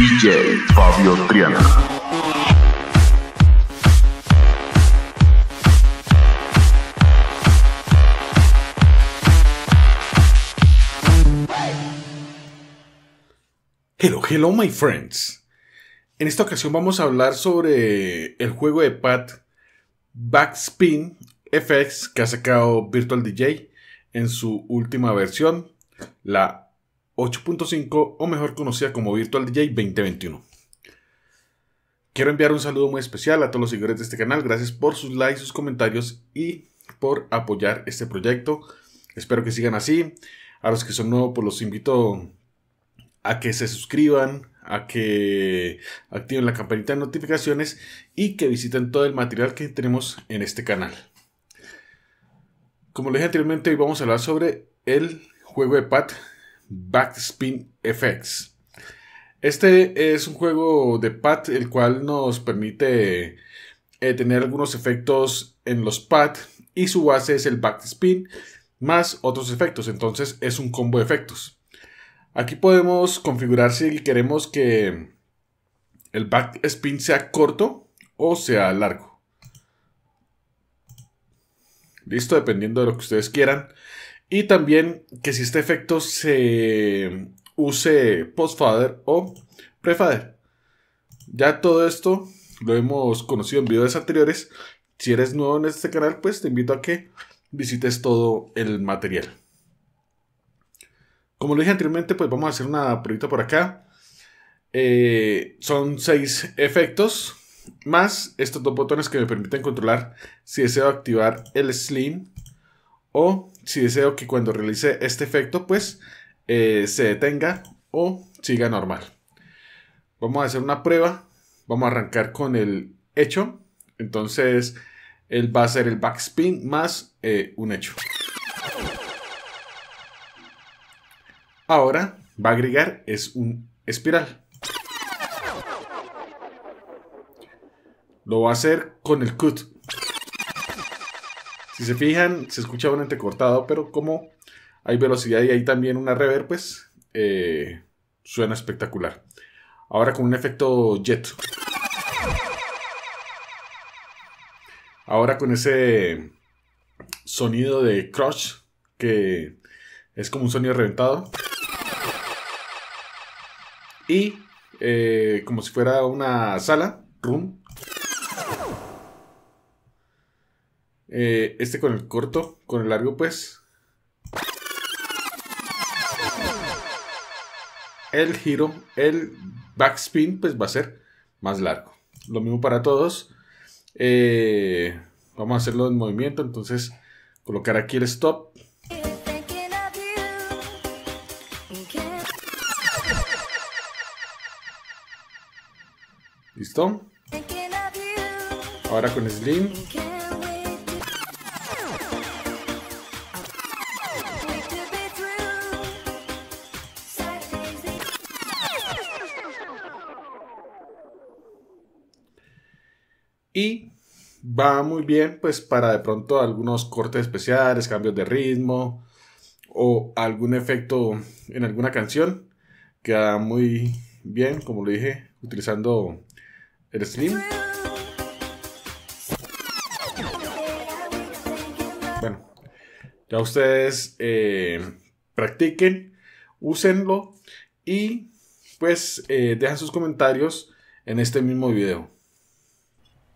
DJ Fabio Triana. Hello, hello my friends. En esta ocasión vamos a hablar sobre el juego de Pat Backspin FX que ha sacado Virtual DJ en su última versión, la 8.5 o mejor conocida como Virtual DJ 2021. Quiero enviar un saludo muy especial a todos los seguidores de este canal. Gracias por sus likes, sus comentarios y por apoyar este proyecto. Espero que sigan así. A los que son nuevos, pues los invito a que se suscriban, a que activen la campanita de notificaciones y que visiten todo el material que tenemos en este canal. Como les dije anteriormente, hoy vamos a hablar sobre el juego de PAT Backspin FX. Este es un juego de pad el cual nos permite eh, tener algunos efectos en los pad y su base es el backspin más otros efectos, entonces es un combo de efectos. Aquí podemos configurar si queremos que el backspin sea corto o sea largo. Listo, dependiendo de lo que ustedes quieran. Y también que si este efecto se use post fader o pre fader Ya todo esto lo hemos conocido en videos anteriores. Si eres nuevo en este canal, pues te invito a que visites todo el material. Como lo dije anteriormente, pues vamos a hacer una pruebita por acá. Eh, son seis efectos, más estos dos botones que me permiten controlar si deseo activar el Slim o si deseo que cuando realice este efecto pues eh, se detenga o siga normal. Vamos a hacer una prueba, vamos a arrancar con el hecho, entonces él va a ser el backspin más eh, un hecho. Ahora va a agregar es un espiral. Lo va a hacer con el cut. Si se fijan, se escucha un entrecortado, pero como hay velocidad y hay también una reverb, pues eh, suena espectacular. Ahora con un efecto jet. Ahora con ese sonido de crush que es como un sonido reventado. Y eh, como si fuera una sala, room, Eh, este con el corto, con el largo, pues. El giro, el backspin, pues va a ser más largo. Lo mismo para todos. Eh, vamos a hacerlo en movimiento, entonces colocar aquí el stop. ¿Listo? Ahora con Slim. Y va muy bien, pues para de pronto algunos cortes especiales, cambios de ritmo o algún efecto en alguna canción. Que Queda muy bien, como lo dije, utilizando el stream. Bueno, ya ustedes eh, practiquen, úsenlo y pues eh, dejan sus comentarios en este mismo video.